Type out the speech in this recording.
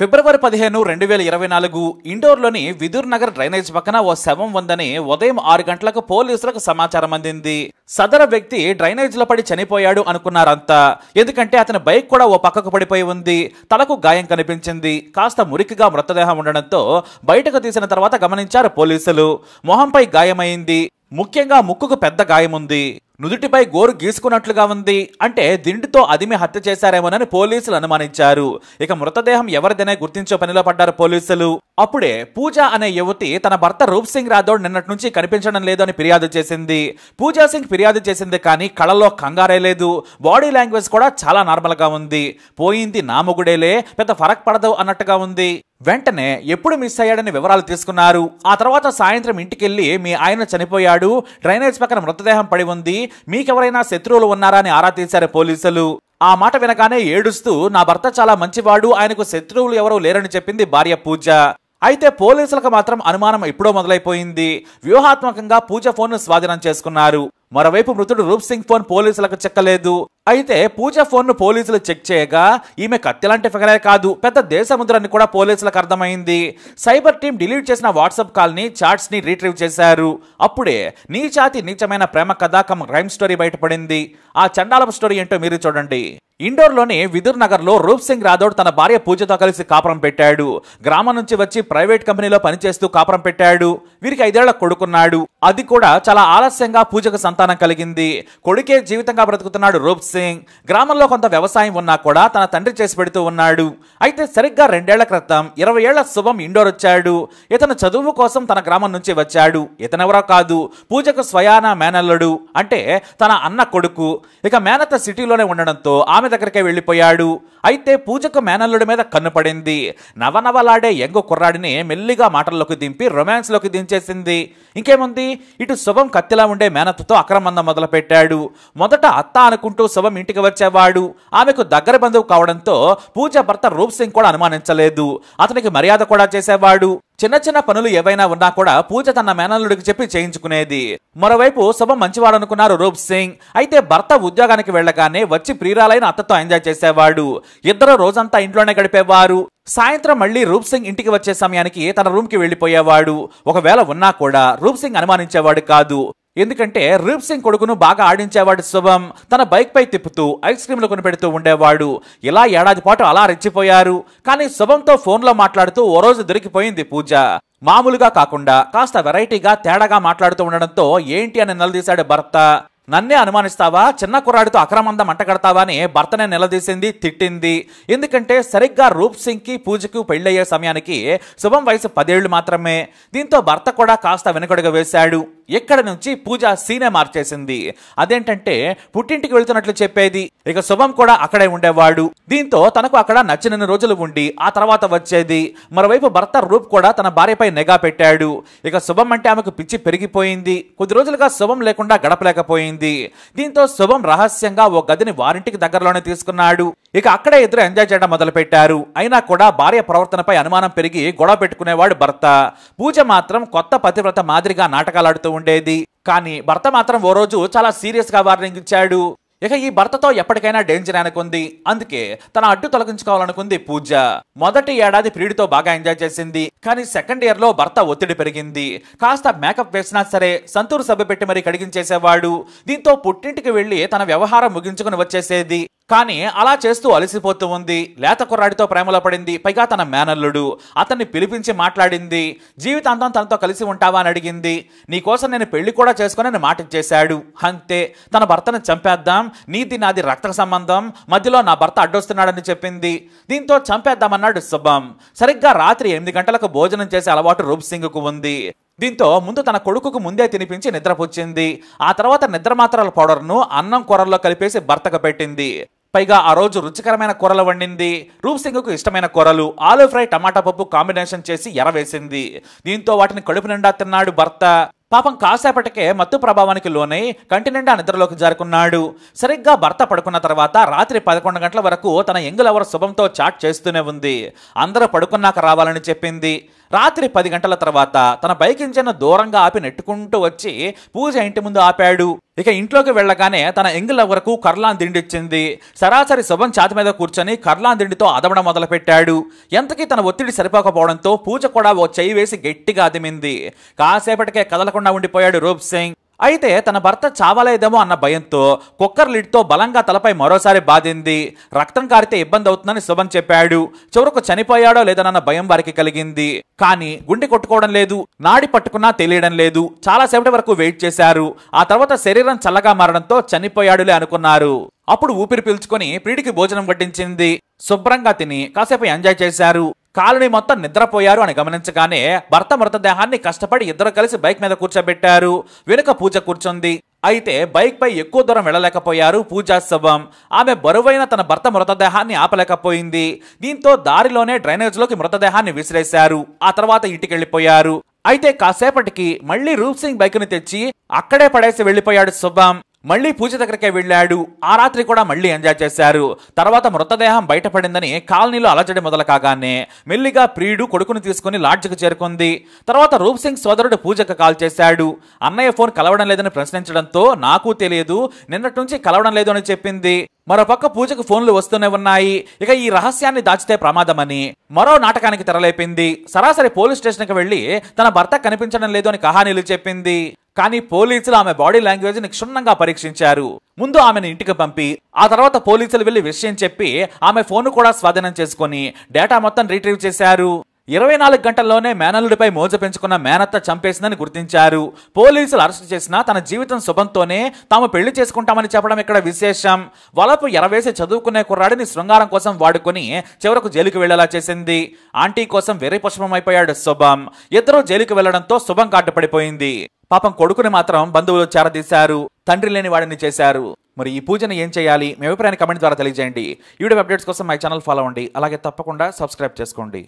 ఫిబ్రవరి పదిహేను రెండు వేల ఇరవై నాలుగు ఇండోర్లోని విదుర్ నగర్ డ్రైనేజ్ పక్కన ఓ శవం ఉందని ఉదయం ఆరు గంటలకు పోలీసులకు సమాచారం అందింది సదర వ్యక్తి లో పడి చనిపోయాడు అనుకున్నారంతా ఎందుకంటే అతని బైక్ కూడా ఓ పక్కకు పడిపోయి ఉంది తలకు గాయం కనిపించింది కాస్త మురికిగా మృతదేహం ఉండడంతో బయటకు తీసిన తర్వాత గమనించారు పోలీసులు మొహంపై గాయమైంది ముఖ్యంగా ముక్కుకు పెద్ద గాయముంది నుదుటిపై గోరు గీసుకున్నట్లుగా ఉంది అంటే దిండితో అదిమి హత్య చేశారేమోనని పోలీసులు అనుమానించారు ఇక మృతదేహం ఎవరిదనే గుర్తించే పనిలో పడ్డారు పోలీసులు అప్పుడే పూజ అనే యువతి తన భర్త రూప్ సింగ్ రాథోడ్ నిన్నటి నుంచి కనిపించడం లేదని ఫిర్యాదు చేసింది పూజా సింగ్ ఫిర్యాదు చేసింది కానీ కళలో కంగారే లేదు బాడీ లాంగ్వేజ్ కూడా చాలా నార్మల్ గా ఉంది పోయింది నా పెద్ద ఫరక్ పడదు అన్నట్టుగా ఉంది వెంటనే ఎప్పుడు మిస్ అయ్యాడని వివరాలు తీసుకున్నారు ఆ తర్వాత సాయంత్రం ఇంటికెళ్ళి మీ ఆయన చనిపోయాడు డ్రైనేజ్ పక్కన మృతదేహం పడి ఉంది మీకెవరైనా శత్రువులు ఉన్నారా అని ఆరా తీశారు పోలీసులు ఆ మాట వినగానే ఏడుస్తూ నా భర్త చాలా మంచివాడు ఆయనకు శత్రువులు ఎవరూ లేరని చెప్పింది భార్య పూజ అయితే పోలీసులకు మాత్రం అనుమానం ఎప్పుడో మొదలైపోయింది వ్యూహాత్మకంగా పూజ ఫోన్ ను స్వాధీనం చేసుకున్నారు మరోవైపు మృతుడు రూప్ సింగ్ ఫోన్ పోలీసులకు చెక్కలేదు అయితే పూజ ఫోన్ను పోలీసులు చెక్ చేయగా ఈమె కత్తిలాంటి ఫిగరే కాదు పెద్ద దేశముద్రాన్ని కూడా పోలీసులకు అర్థమైంది సైబర్ టీం డిలీట్ చేసిన వాట్సాప్ కాల్ని చాట్స్ని రీట్రీవ్ చేశారు అప్పుడే నీచాతి నీచమైన ప్రేమ కథ క్రైమ్ స్టోరీ బయటపడింది ఆ చండాలపు స్టోరీ ఏంటో మీరు చూడండి ఇండోర్లోని విదుర్ నగర్లో రూప్ సింగ్ రాథోడ్ తన భార్య పూజతో కలిసి కాపురం పెట్టాడు గ్రామం నుంచి వచ్చి ప్రైవేట్ కంపెనీలో పనిచేస్తూ కాపురం పెట్టాడు వీరికి ఐదేళ్ల కొడుకున్నాడు అది కూడా చాలా ఆలస్యంగా పూజకు సంతానం కలిగింది కొడుకే జీవితంగా బ్రతుకుతున్నాడు రూప్ సింగ్ సింగ్ గ్రామంలో కొంత వ్యవసాయం ఉన్నా కూడా తన తండ్రి చేసి పెడుతూ ఉన్నాడు అయితే సరిగ్గా రెండేళ్ల క్రితం ఇరవై ఏళ్ల శుభం ఇండోర్ వచ్చాడు ఇతను చదువు కోసం తన గ్రామం నుంచి వచ్చాడు ఇతనెవరో కాదు పూజకు స్వయాన మేనల్లుడు అంటే తన అన్న కొడుకు ఇక మేనత సిటీలోనే ఉండడంతో ఆమె దగ్గరికే వెళ్ళిపోయాడు అయితే పూజకు మేనల్లుడి మీద కన్నుపడింది నవనవలాడే ఎంగు కుర్రాడిని మెల్లిగా మాటల్లోకి దింపి రొమాన్స్ లోకి దించేసింది ఇంకేముంది ఇటు శుభం కత్తిలా ఉండే మేనతతో అక్రమందం మొదలుపెట్టాడు మొదట అత్త అనుకుంటూ శుభం పూర్వం ఇంటికి వచ్చేవాడు ఆమెకు దగ్గర బంధువు కావడంతో పూజ భర్త రూప్ సింగ్ కూడా అనుమానించలేదు అతనికి మర్యాద కూడా చేసేవాడు చిన్న చిన్న పనులు ఏవైనా ఉన్నా కూడా పూజ తన మేనల్లుడికి చెప్పి చేయించుకునేది మరోవైపు శుభం మంచివాడనుకున్నారు రూప్ సింగ్ అయితే భర్త ఉద్యోగానికి వెళ్ళగానే వచ్చి ప్రియురాలైన అత్తతో ఎంజాయ్ చేసేవాడు ఇద్దరు రోజంతా ఇంట్లోనే గడిపేవారు సాయంత్రం మళ్ళీ రూప్ సింగ్ ఇంటికి వచ్చే సమయానికి తన రూమ్ కి వెళ్ళిపోయేవాడు ఒకవేళ ఉన్నా కూడా రూప్ సింగ్ అనుమానించేవాడు కాదు ఎందుకంటే రూప్ సింగ్ కొడుకును బాగా ఆడించేవాడు శుభం తన బైక్పై తిప్పుతూ ఐస్ క్రీమ్లు కొనిపెడుతూ ఉండేవాడు ఇలా ఏడాది పాటు అలా రెచ్చిపోయారు కానీ శుభంతో ఫోన్లో మాట్లాడుతూ ఓ రోజు దొరికిపోయింది పూజ మామూలుగా కాకుండా కాస్త వెరైటీగా తేడాగా మాట్లాడుతూ ఉండడంతో ఏంటి అని నిలదీశాడు భర్త నన్నే అనుమానిస్తావా చిన్న కుర్రాడితో అక్రమందం అంటగడతావా అని భర్తనే నిలదీసింది తిట్టింది ఎందుకంటే సరిగ్గా రూప్ సింగ్కి పూజకు పెళ్ళయ్యే సమయానికి శుభం వయసు పదేళ్లు మాత్రమే దీంతో భర్త కూడా కాస్త వెనుకడుగా వేశాడు ఎక్కడ నుంచి పూజ సీనే మార్చేసింది అదేంటంటే పుట్టింటికి వెళ్తున్నట్లు చెప్పేది ఇక శుభం కూడా అక్కడే ఉండేవాడు దీంతో తనకు అక్కడ నచ్చినన్ని రోజులు ఉండి ఆ తర్వాత వచ్చేది మరోవైపు భర్త రూప్ కూడా తన భార్యపై నిఘా పెట్టాడు ఇక శుభం అంటే ఆమెకు పిచ్చి పెరిగిపోయింది కొద్ది రోజులుగా శుభం లేకుండా గడపలేకపోయింది దీంతో శుభం రహస్యంగా ఓ గదిని వారింటికి దగ్గరలోనే తీసుకున్నాడు ఇక అక్కడే ఇద్దరు ఎంజాయ్ చేయడం మొదలు పెట్టారు అయినా కూడా భార్య ప్రవర్తనపై అనుమానం పెరిగి గొడవ పెట్టుకునేవాడు భర్త పూజ మాత్రం కొత్త పతివ్రత మాదిరిగా నాటకాలాడుతూ ఉండేది కానీ భర్త మాత్రం ఓ రోజు చాలా సీరియస్గా వార్నింగ్ ఇచ్చాడు ఇక ఈ భర్తతో ఎప్పటికైనా డేంజర్ అనుకుంది అందుకే తన అడ్డు తొలగించుకోవాలనుకుంది పూజ మొదటి ఏడాది ప్రియుడితో బాగా ఎంజాయ్ చేసింది కానీ సెకండ్ ఇయర్ లో భర్త ఒత్తిడి పెరిగింది కాస్త మేకప్ వేసినా సరే సంతూరు సభ్య పెట్టి మరీ కడిగించేసేవాడు దీంతో పుట్టింటికి వెళ్లి తన వ్యవహారం ముగించుకుని వచ్చేసేది కానీ అలా చేస్తూ అలసిపోతూ ఉంది లేత కుర్రాడితో ప్రేమలో పడింది పైగా తన మేనల్లుడు అతన్ని పిలిపించి మాట్లాడింది జీవితాంతం తనతో కలిసి ఉంటావా అని అడిగింది నీకోసం నేను పెళ్లి కూడా చేసుకుని నేను మాట ఇచ్చేశాడు అంతే తన భర్తను చంపేద్దాం నీది నాది రక్త సంబంధం మధ్యలో నా భర్త అడ్డొస్తున్నాడని చెప్పింది దీంతో చంపేద్దామన్నాడు శుభం సరిగ్గా రాత్రి ఎనిమిది గంటలకు భోజనం చేసే అలవాటు రూప్ సింగ్కు ఉంది దీంతో ముందు తన కొడుకుకు ముందే తినిపించి నిద్రపుచ్చింది ఆ తర్వాత నిద్ర మాత్రల పౌడర్ను అన్నం కూరల్లో కలిపేసి భర్తకు పెట్టింది పైగా ఆ రోజు రుచికరమైన కూరలు వండింది రూప్ సింగ్కు ఇష్టమైన కూరలు ఆలు ఫ్రై టమాటా పప్పు కాంబినేషన్ చేసి ఎరవేసింది దీంతో వాటిని కడుపు నిండా తిన్నాడు భర్త పాపం కాసేపటికే మత్తు ప్రభావానికి లోనై కంటి నిండా నిద్రలోకి జారుకున్నాడు సరిగ్గా భర్త పడుకున్న తర్వాత రాత్రి పదకొండు గంటల వరకు తన ఎంగులవర్ శుభంతో చాట్ చేస్తూనే ఉంది అందరూ పడుకున్నాక రావాలని చెప్పింది రాత్రి పది గంటల తర్వాత తన బైక్ ఇంజన్ దూరంగా ఆపి నెట్టుకుంటూ వచ్చి పూజ ఇంటి ముందు ఆపాడు ఇక ఇంట్లోకి వెళ్ళగానే తన ఎంగిల్ వరకు కర్లాన్ దిండిచ్చింది సరాసరి శుభం ఛాతి మీద కూర్చొని కర్లాన్ దిండితో అదవడం మొదలుపెట్టాడు ఎంతకీ తన ఒత్తిడి సరిపోకపోవడంతో పూజ కూడా ఓ చేయి వేసి గట్టిగా అదిమింది కాసేపటికే కదలకుండా ఉండిపోయాడు రూప్ సింగ్ అయితే తన భర్త చావలేదేమో అన్న భయంతో కుక్కర్ లిడ్తో బలంగా తలపై మరోసారి బాధింది రక్తం కారితే ఇబ్బంది అవుతుందని శుభం చెప్పాడు చివరకు చనిపోయాడో లేదనన్న భయం వారికి కలిగింది కానీ గుండె కొట్టుకోవడం లేదు నాడి పట్టుకున్నా తెలియడం లేదు చాలాసేపటి వరకు వెయిట్ చేశారు ఆ తర్వాత శరీరం చల్లగా మారడంతో చనిపోయాడులే అనుకున్నారు అప్పుడు ఊపిరి పీల్చుకుని ప్రీడికి భోజనం వడ్డించింది శుభ్రంగా తిని కాసేపు ఎంజాయ్ చేశారు కాలనీ మొత్తం నిద్రపోయారు అని గమనించగానే భర్త మృతదేహాన్ని కష్టపడి ఇద్దరు కలిసి బైక్ మీద కూర్చోబెట్టారు వెనుక పూజ కూర్చుంది అయితే బైక్ పై ఎక్కువ దూరం వెళ్ళలేకపోయారు శవం ఆమె బరువైన తన భర్త మృతదేహాన్ని ఆపలేకపోయింది దీంతో దారిలోనే డ్రైనేజ్ లోకి మృతదేహాన్ని విసిరేశారు ఆ తర్వాత ఇంటికెళ్ళిపోయారు అయితే కాసేపటికి మళ్లీ రూప్ సింగ్ ని తెచ్చి అక్కడే పడేసి వెళ్లిపోయాడు శుభం మళ్ళీ పూజ దగ్గరికే వెళ్ళాడు ఆ రాత్రి కూడా మళ్ళీ ఎంజాయ్ చేశారు తర్వాత మృతదేహం బయటపడిందని కాలనీలో అలజడి మొదలు కాగానే మెల్లిగా ప్రియుడు కొడుకును తీసుకుని లాడ్జ్కు చేరుకుంది తర్వాత రూప్ సింగ్ సోదరుడు పూజకు కాల్ చేశాడు అన్నయ్య ఫోన్ కలవడం లేదని ప్రశ్నించడంతో నాకు తెలియదు నిన్నటి నుంచి కలవడం లేదు అని చెప్పింది మరోపక్క పూజకు ఫోన్లు వస్తూనే ఉన్నాయి ఇక ఈ రహస్యాన్ని దాచితే ప్రమాదమని మరో నాటకానికి తెరలేపింది సరాసరి పోలీస్ స్టేషన్కి వెళ్ళి తన భర్త కనిపించడం లేదు అని కహానీలు చెప్పింది కానీ పోలీసులు ఆమె బాడీ లాంగ్వేజ్ని క్షుణ్ణంగా పరీక్షించారు ముందు ఆమెను ఇంటికి పంపి ఆ తర్వాత పోలీసులు వెళ్లి విషయం చెప్పి ఆమె ఫోన్ కూడా స్వాధీనం చేసుకుని డేటా మొత్తం రీట్రీవ్ చేశారు ఇరవై నాలుగు గంటల్లోనే మేనల్లుడిపై మోజ పెంచుకున్న మేనత్త చంపేసిందని గుర్తించారు పోలీసులు అరెస్ట్ చేసినా తన జీవితం శుభంతోనే తాము పెళ్లి చేసుకుంటామని చెప్పడం ఇక్కడ విశేషం వలపు ఎరవేసి చదువుకునే కుర్రాడిని శృంగారం కోసం వాడుకుని చివరకు జైలుకు వెళ్లేలా చేసింది ఆంటీ కోసం వెర్రి పుష్పం అయిపోయాడు శుభం ఇద్దరూ జైలుకు వెళ్లడంతో శుభం పడిపోయింది పాపం కొడుకుని మాత్రం బంధువులు చేరదీశారు తండ్రి లేని వాడిని చేశారు మరి ఈ పూజను ఏం చేయాలి మీ అభిప్రాయాన్ని కమెంట్ ద్వారా తెలియజేయండి యూట్యూబ్ అప్డేట్స్ కోసం మై ఛానల్ ఫాలో అవ్వండి అలాగే తప్పకుండా సబ్స్క్రైబ్ చేసుకోండి